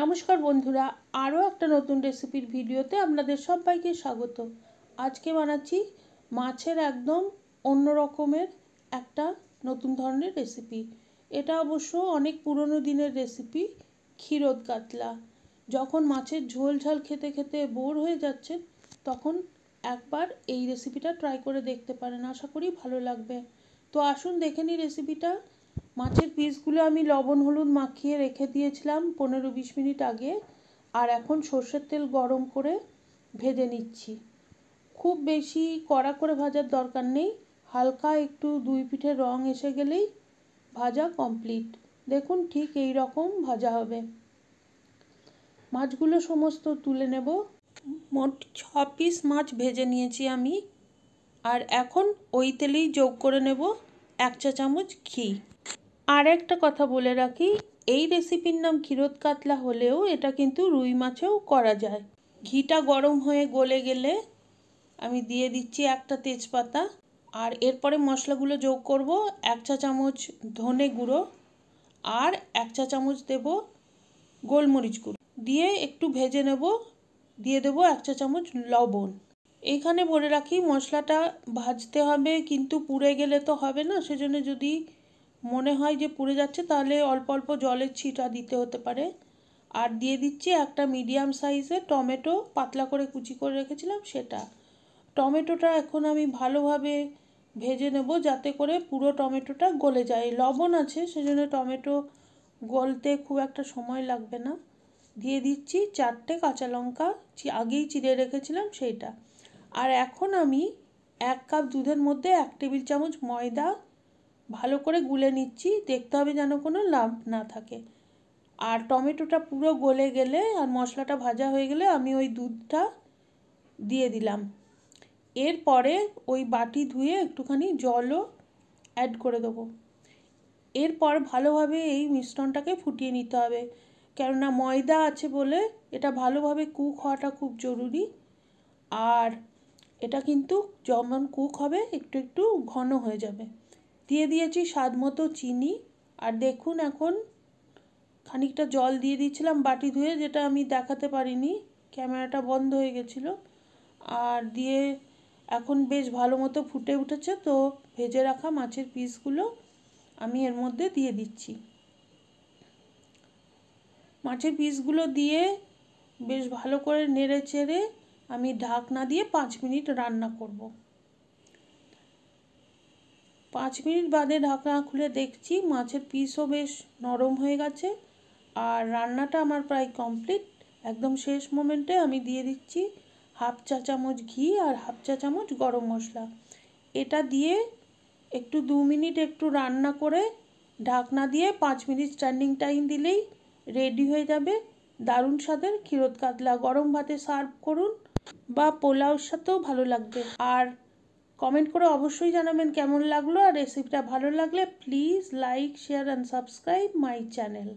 নমস্কার বন্ধুরা আরও একটা নতুন রেসিপির ভিডিওতে আপনাদের সবাইকে স্বাগত আজকে বানাচ্ছি মাছের একদম অন্য রকমের একটা নতুন ধরনের রেসিপি এটা অবশ্য অনেক পুরনো দিনের রেসিপি ক্ষীরদ কাতলা যখন মাছের ঝোল ঝাল খেতে খেতে বোর হয়ে যাচ্ছেন তখন একবার এই রেসিপিটা ট্রাই করে দেখতে পারেন আশা করি ভালো লাগবে তো আসুন দেখে নিই রেসিপিটা মাছের পিসগুলো আমি লবণ হলুদ মাখিয়ে রেখে দিয়েছিলাম পনেরো বিশ মিনিট আগে আর এখন সর্ষের তেল গরম করে ভেজে নিচ্ছি খুব বেশি কড়া করে ভাজার দরকার নেই হালকা একটু দুই পিঠে রং এসে গেলেই ভাজা কমপ্লিট দেখুন ঠিক এই রকম ভাজা হবে মাছগুলো সমস্ত তুলে নেব মোট ছ পিস মাছ ভেজে নিয়েছি আমি আর এখন ওই তেলেই যোগ করে নেব এক চা চামচ ঘি আর একটা কথা বলে রাখি এই রেসিপির নাম ক্ষীরোদ কাতলা হলেও এটা কিন্তু রুই মাছেও করা যায় ঘিটা গরম হয়ে গলে গেলে আমি দিয়ে দিচ্ছি একটা তেজপাতা আর এরপরে মশলাগুলো যোগ করব এক চা চামচ ধনে গুঁড়ো আর এক চা চামচ দেব গোলমরিচ গুঁড়ো দিয়ে একটু ভেজে নেব দিয়ে দেব এক চা চামচ লবণ এখানে বলে রাখি মশলাটা ভাজতে হবে কিন্তু পুড়ে গেলে তো হবে না সেজন্য যদি মনে হয় যে পুড়ে যাচ্ছে তাহলে অল্প অল্প জলের ছিটা দিতে হতে পারে আর দিয়ে দিচ্ছি একটা মিডিয়াম সাইজের টমেটো পাতলা করে কুচি করে রেখেছিলাম সেটা টমেটোটা এখন আমি ভালোভাবে ভেজে নেব যাতে করে পুরো টমেটোটা গলে যায় লবণ আছে সেজন্য টমেটো গলতে খুব একটা সময় লাগবে না দিয়ে দিচ্ছি চারটে কাঁচা লঙ্কা আগেই চিড়ে রেখেছিলাম সেইটা আর এখন আমি এক কাপ দুধের মধ্যে এক টেবিল চামচ ময়দা ভালো করে গুলে নিচ্ছি দেখতে হবে যেন কোনো লাম্প না থাকে আর টমেটোটা পুরো গলে গেলে আর মশলাটা ভাজা হয়ে গেলে আমি ওই দুধটা দিয়ে দিলাম এরপরে ওই বাটি ধুয়ে একটুখানি জলও অ্যাড করে দেবো এরপর ভালোভাবে এই মিশ্রণটাকে ফুটিয়ে নিতে হবে কেননা ময়দা আছে বলে এটা ভালোভাবে কুক হওয়াটা খুব জরুরি আর এটা কিন্তু যেমন কুক হবে একটু একটু ঘন হয়ে যাবে দিয়ে দিয়েছি স্বাদ মতো চিনি আর দেখুন এখন খানিকটা জল দিয়ে দিয়েছিলাম বাটি ধুয়ে যেটা আমি দেখাতে পারিনি ক্যামেরাটা বন্ধ হয়ে গেছিল আর দিয়ে এখন বেশ ভালো মতো ফুটে উঠেছে তো ভেজে রাখা মাছের পিসগুলো আমি এর মধ্যে দিয়ে দিচ্ছি মাছের পিসগুলো দিয়ে বেশ ভালো করে নেড়ে চেড়ে আমি ঢাকনা দিয়ে পাঁচ মিনিট রান্না করব পাঁচ মিনিট বাদে ঢাকনা খুলে দেখছি মাছের পিসও বেশ নরম হয়ে গেছে আর রান্নাটা আমার প্রায় কমপ্লিট একদম শেষ মোমেন্টে আমি দিয়ে দিচ্ছি হাফ চা চামচ ঘি আর হাফ চা চামচ গরম মশলা এটা দিয়ে একটু দু মিনিট একটু রান্না করে ঢাকনা দিয়ে পাঁচ মিনিট স্ট্যান্ডিং টাইম দিলেই রেডি হয়ে যাবে দারুণ স্বাদের ক্ষীরত কাতলা গরম ভাতে সার্ভ করুন বা পোলাওর সাথেও ভালো লাগবে আর কমেন্ট করে অবশ্যই জানাবেন কেমন লাগলো আর রেসিপিটা ভালো লাগলে please like share and subscribe my channel